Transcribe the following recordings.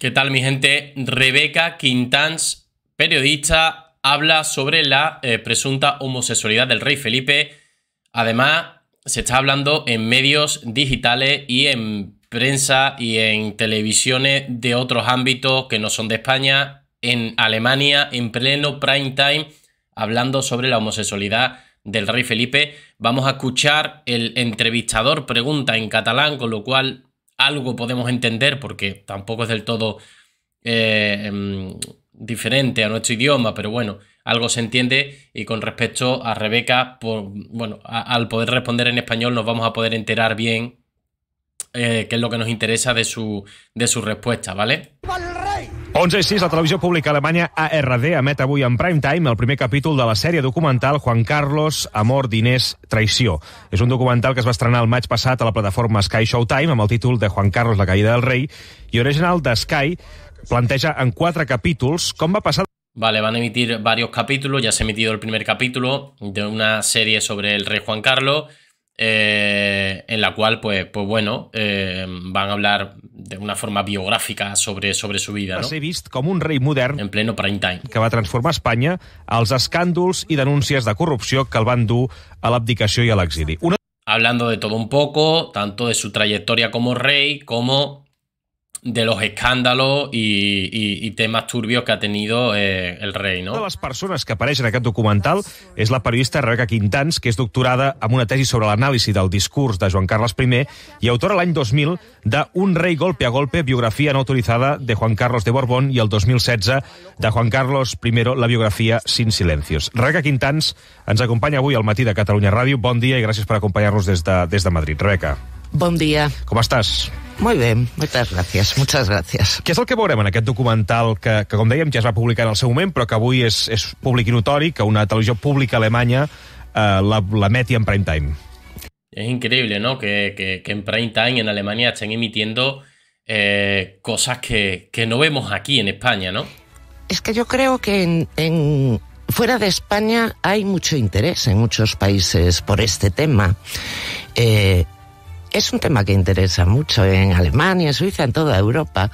¿Qué tal mi gente? Rebeca Quintans, periodista, habla sobre la eh, presunta homosexualidad del rey Felipe. Además, se está hablando en medios digitales y en prensa y en televisiones de otros ámbitos que no son de España, en Alemania, en pleno prime time, hablando sobre la homosexualidad del rey Felipe. Vamos a escuchar el entrevistador pregunta en catalán, con lo cual algo podemos entender porque tampoco es del todo eh, em, diferente a nuestro idioma, pero bueno, algo se entiende y con respecto a Rebeca, por, bueno, al poder responder en español nos vamos a poder enterar bien eh, qué es lo que nos interesa de su, de su respuesta, ¿vale? 11 i 6, la televisió pública alemanya ARD emet avui en prime time el primer capítol de la sèrie documental Juan Carlos, Amor, Diners, Traïció. És un documental que es va estrenar el maig passat a la plataforma Sky Showtime amb el títol de Juan Carlos, la caïda del rei, i original de Sky planteja en quatre capítols com va passar Vale, van a emitir varios capítulos, ya se ha emitido el primer capítulo de una serie sobre el rey Juan Carlos, eh, en la cual, pues, pues bueno, eh, van a hablar de una forma biogràfica sobre, sobre su vida. Va no? ser vist com un rei modern en pleno prime time. que va transformar Espanya als escàndols i denúncies de corrupció que el van dur a l'abdicació i a l'exili. Una... Hablando de todo un poco, tanto de su trayectoria como rey, como de los escándalos y, y, y, temas turbios que ha tenido eh, el rei, no? Una de les persones que apareix en aquest documental és la periodista Rebeca Quintans, que és doctorada amb una tesi sobre l'anàlisi del discurs de Joan Carles I i autora l'any 2000 de Un rei golpe a golpe, biografia no autoritzada de Juan Carlos de Borbón i el 2016 de Juan Carlos I, la biografia Sin silencios. Rebeca Quintans ens acompanya avui al matí de Catalunya Ràdio. Bon dia i gràcies per acompanyar-nos des, de, des de Madrid. Rebeca. Bon dia. Com estàs? Muy bien, muchas gracias, muchas gracias. Què és el que veurem en aquest documental que, que com dèiem, ja es va publicar en el seu moment, però que avui és, és públic i notori, que una televisió pública alemanya eh, l'emeti en prime time? Es increíble, ¿no? Que, que, que, en prime time en Alemania estén emitiendo eh, cosas que, que, no vemos aquí en España, ¿no? Es que yo creo que en, en, fuera de España hay mucho interés en muchos países por este tema. Eh, es un tema que interesa mucho en Alemania, en Suiza, en toda Europa.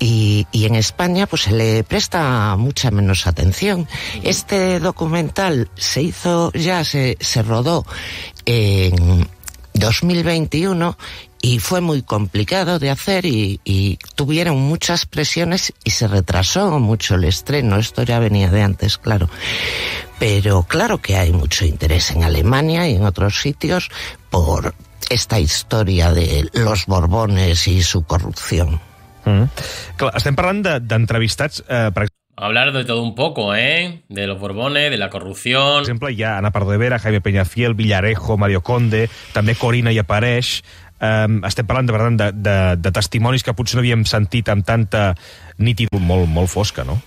Y, en España pues se le presta mucha menos atención. Este documental se hizo ya, se, rodó en 2021 y fue muy complicado de hacer y, tuvieron muchas presiones y se retrasó mucho el estreno. Esto ya venía de antes, claro. Pero claro que hay mucho interés en Alemania y en otros sitios por, esta història de los borbones i su corrupción. Mm. Clar, estem parlant d'entrevistats, de, eh, per Hablar de todo un poco, ¿eh? De los Borbones, de la corrupción... Per exemple, hi Ana Pardo de Vera, Jaime Peñafiel, Villarejo, Mario Conde, també Corina hi apareix, Hasta em, estem de, de, de testimonis que potser no havíem sentit tanta nitidez molt, molt fosca, ¿no?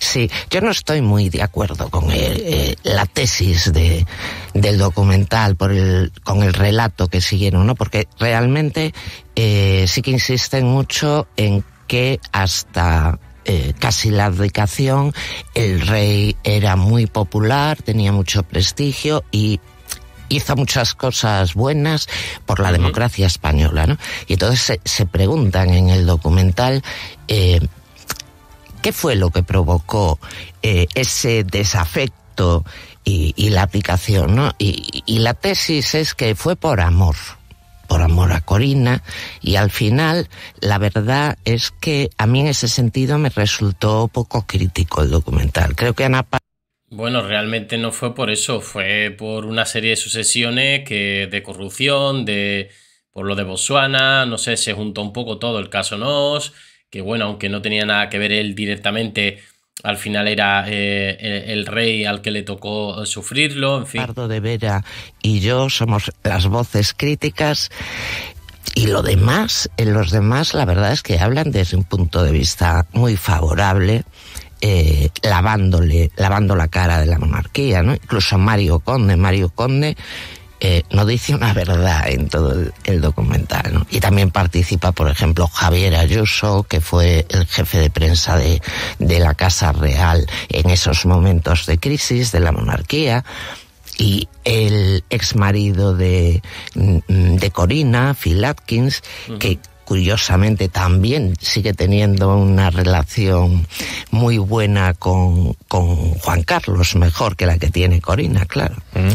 Sí, yo no estoy muy de acuerdo con eh, eh, la tesis del documental con el relato que siguieron, ¿no? Porque realmente eh, sí que insisten mucho en que hasta casi la abdicación, el rey era muy popular, tenía mucho prestigio y hizo muchas cosas buenas por la democracia española, Y entonces se, preguntan en el documental eh, qué fue lo que provocó eh, ese desafecto y, la aplicación, Y, y la tesis es que fue por amor por amor a Corina y al final la verdad es que a mí en ese sentido me resultó poco crítico el documental. Creo que Ana bueno, realmente no fue por eso, fue por una serie de sucesiones que, de corrupción, de por lo de Botswana, no sé, se juntó un poco todo el caso Nos, que bueno, aunque no tenía nada que ver él directamente, al final era eh, el, rey al que le tocó sufrirlo, en fin. Pardo de Vera y yo somos las voces críticas y lo demás, eh, los demás la verdad es que hablan desde un punto de vista muy favorable eh, lavándole, lavando la cara de la monarquía, ¿no? Incluso Mario Conde, Mario Conde eh, no dice una verdad en todo el, documental. ¿no? Y también participa, por ejemplo, Javier Ayuso, que fue el jefe de prensa de, la Casa Real en esos momentos de crisis de la monarquía. Y el ex marido de, Corina, Phil Atkins, que curiosamente también sigue teniendo una relación muy buena con, con Juan Carlos, mejor que la que tiene Corina, claro. Mm.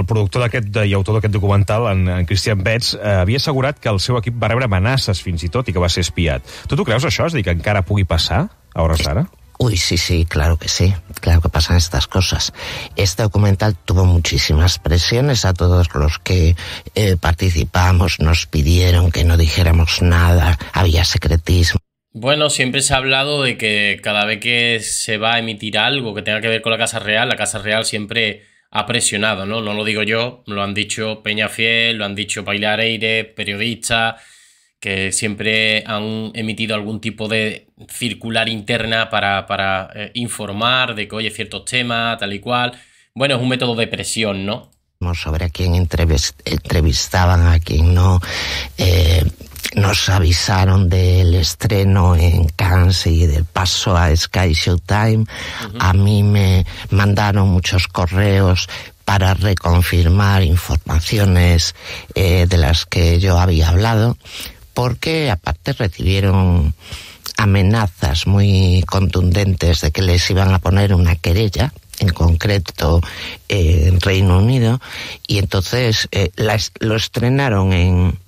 El productor d'aquest i autor d'aquest documental, en, en Christian Betts, eh, havia assegurat que el seu equip va rebre amenaces fins i tot i que va ser espiat. Tu t'ho creus això? És a dir, que encara pugui passar a hores d'ara? Sí. Uy, sí, sí, claro que sí, claro que pasan estas cosas. Este documental tuvo muchísimas presiones a todos los que eh, participamos, nos pidieron que no dijéramos nada, había secretismo. Bueno, siempre se ha hablado de que cada vez que se va a emitir algo que tenga que ver con la Casa Real, la Casa Real siempre ha presionado, ¿no? No lo digo yo, lo han dicho Peña Fiel, lo han dicho Aire, periodistas que siempre han emitido algún tipo de circular interna para, para eh, informar de que, oye, ciertos temas, tal y cual. Bueno, es un método de presión, ¿no? Sobre a quién entrevistaban, a quién no. Eh, nos avisaron del estreno en Cannes y del paso a Sky Showtime. Time, A mí me mandaron muchos correos para reconfirmar informaciones eh, de las que yo había hablado porque aparte recibieron amenazas muy contundentes de que les iban a poner una querella en concreto eh, en Reino Unido y entonces eh, lo estrenaron en,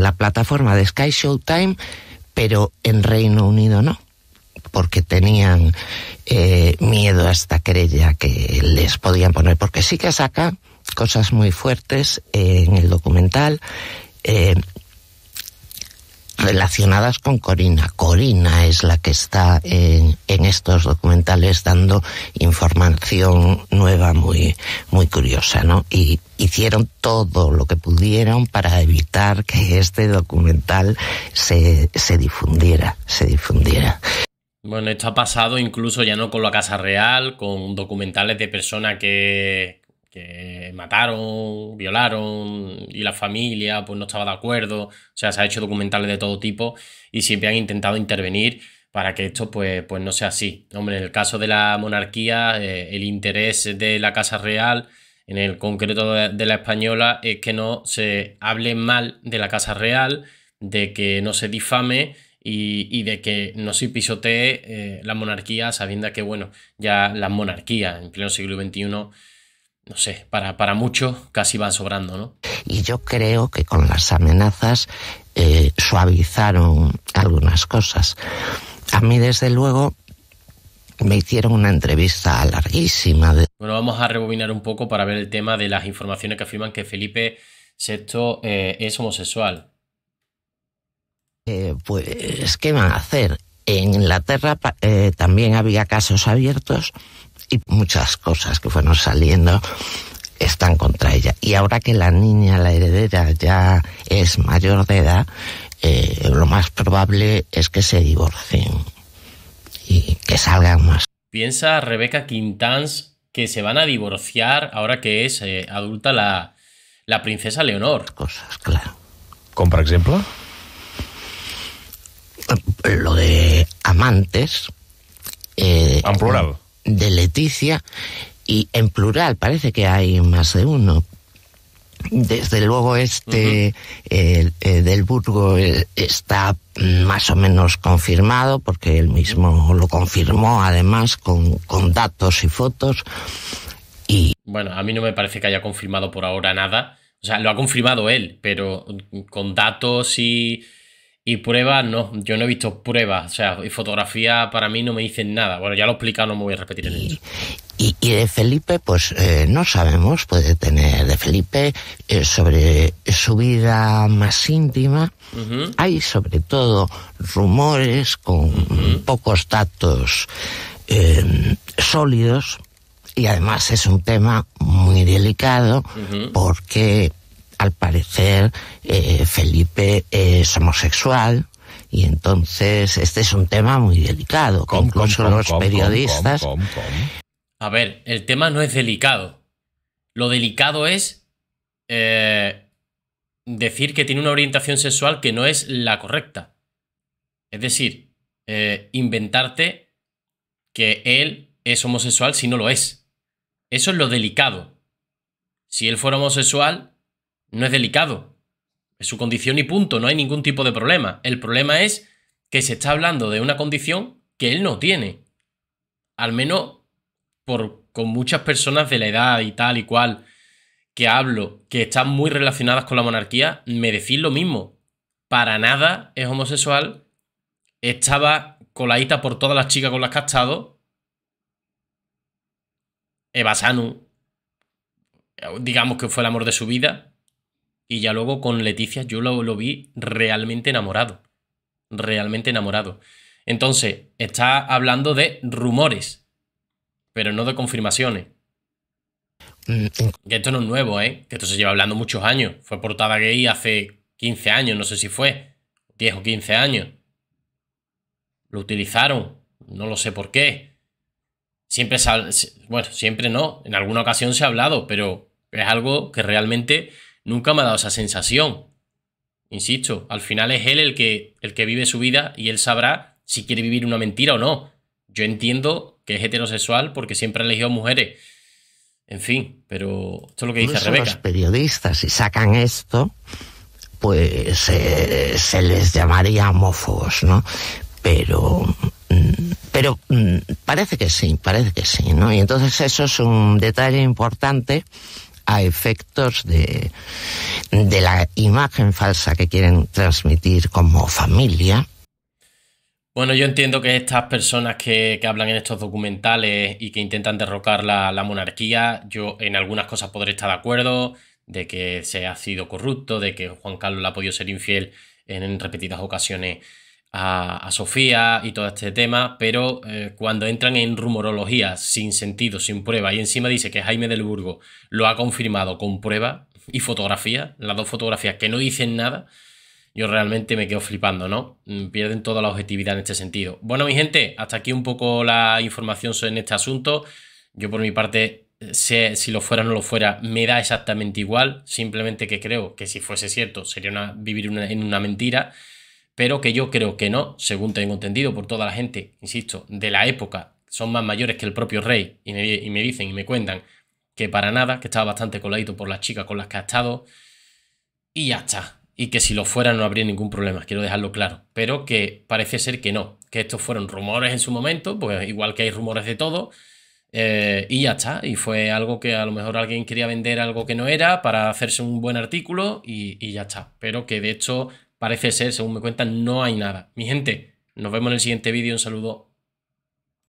la plataforma de Sky Showtime pero en Reino Unido no porque tenían eh, miedo a esta querella que les podían poner, porque sí que saca cosas muy fuertes en el documental relacionadas con Corina. Corina es la que está eh, en, estos documentales dando información nueva muy, muy curiosa, ¿no? Y hicieron todo lo que pudieron para evitar que este documental se, se difundiera, se difundiera. Bueno, esto ha pasado incluso ya no con la Casa Real, con documentales de personas que, mataron, violaron y la familia pues no estaba de acuerdo. O sea, se ha hecho documentales de todo tipo y siempre han intentado intervenir para que esto pues, pues no sea así. Hombre, en el caso de la monarquía, eh, el interés de la Casa Real, en el concreto de, la española, es que no se hable mal de la Casa Real, de que no se difame y, de que no se pisotee eh, la monarquía, sabiendo que, bueno, ya las monarquías en pleno siglo XXI no sé, para, para mucho casi van sobrando, ¿no? Y yo creo que con las amenazas eh, suavizaron algunas cosas. A mí, desde luego, me hicieron una entrevista larguísima. De... Bueno, vamos a rebobinar un poco para ver el tema de las informaciones que afirman que Felipe VI eh, es homosexual. Eh, pues, ¿qué van a hacer? En Inglaterra también había casos abiertos y muchas cosas que fueron saliendo están contra ella. Y ahora que la niña, la heredera, ya es mayor de edad, eh, lo más probable es que se divorcien y que salgan más. ¿Piensa Rebeca Quintans que se van a divorciar ahora que es eh, adulta la, la princesa Leonor? Cosas, claro. ¿Como por ejemplo? Lo de amantes. Eh, plural de Leticia y en plural, parece que hay más de uno. Desde luego este eh, del Burgo eh, está más o menos confirmado, porque él mismo lo confirmó además con, con datos y fotos. Y... Bueno, a mí no me parece que haya confirmado por ahora nada. O sea, lo ha confirmado él, pero con datos y y pruebas, no, yo no he visto pruebas, o sea, y fotografía para mí no me dicen nada. Bueno, ya lo he explicado, no me voy a repetir Y, de Felipe, pues eh, no sabemos, puede tener de Felipe eh, sobre su vida más íntima. Hay sobre todo rumores con pocos datos em, sólidos y además es un tema muy delicado porque al parecer eh, Felipe es homosexual y entonces este es un tema muy delicado, Con incluso los periodistas. A ver, el tema no es delicado. Lo delicado es eh, decir que tiene una orientación sexual que no es la correcta. Es decir, eh, inventarte que él es homosexual si no lo es. Eso es lo delicado. Si él fuera homosexual, no es delicado. Es su condición y punto, no hay ningún tipo de problema. El problema es que se está hablando de una condición que él no tiene. Al menos por, con muchas personas de la edad y tal y cual que hablo, que están muy relacionadas con la monarquía, me decís lo mismo. Para nada es homosexual. Estaba coladita por todas las chicas con las que ha estado. Eva Sanu, digamos que fue el amor de su vida. Y ya luego con Leticia yo lo, lo vi realmente enamorado. Realmente enamorado. Entonces, está hablando de rumores, pero no de confirmaciones. Mm, mm. Que esto no es nuevo, ¿eh? Que esto se lleva hablando muchos años. Fue portada gay hace 15 años, no sé si fue. 10 o 15 años. Lo utilizaron, no lo sé por qué. Siempre bueno, siempre no, en alguna ocasión se ha hablado, pero es algo que realmente nunca me ha dado esa sensación. Insisto, al final es él el que, el que vive su vida y él sabrá si quiere vivir una mentira o no. Yo entiendo que es heterosexual porque siempre ha elegido mujeres. En fin, pero esto es lo que dice Rebeca. Los periodistas, si sacan esto, pues eh, se les llamaría homófobos, ¿no? Pero mm, pero mm, parece que sí, parece que sí, ¿no? Y entonces eso es un detalle importante a efectos de, de la imagen falsa que quieren transmitir como familia. Bueno, yo entiendo que estas personas que, hablan en estos documentales y que intentan derrocar la, monarquía, yo en algunas cosas podré estar de acuerdo, de que se ha sido corrupto, de que Juan Carlos le ha podido ser infiel en repetidas ocasiones a, Sofía y todo este tema, pero eh, cuando entran en rumorología sin sentido, sin prueba, y encima dice que Jaime del Burgo lo ha confirmado con prueba y fotografía, las dos fotografías que no dicen nada, yo realmente me quedo flipando, ¿no? Mm, pierden toda la objetividad en este sentido. Bueno, mi gente, hasta aquí un poco la información sobre este asunto. Yo por mi parte sé si lo fuera o no lo fuera, me da exactamente igual. Simplemente que creo que si fuese cierto sería vivir en una mentira pero que yo creo que no, según tengo entendido por toda la gente, insisto, de la época, son más mayores que el propio rey y me, dicen y me cuentan que para nada, que estaba bastante coladito por las chicas con las que ha estado y ya está. Y que si lo fuera no habría ningún problema, quiero dejarlo claro. Pero que parece ser que no, que estos fueron rumores en su momento, pues igual que hay rumores de todo, eh, y ya está. Y fue algo que a lo mejor alguien quería vender algo que no era para hacerse un buen artículo y, y ya está. Pero que de hecho Parece ser, según me cuentan, no hay nada. Mi gente, nos vemos en el siguiente vídeo. Un saludo.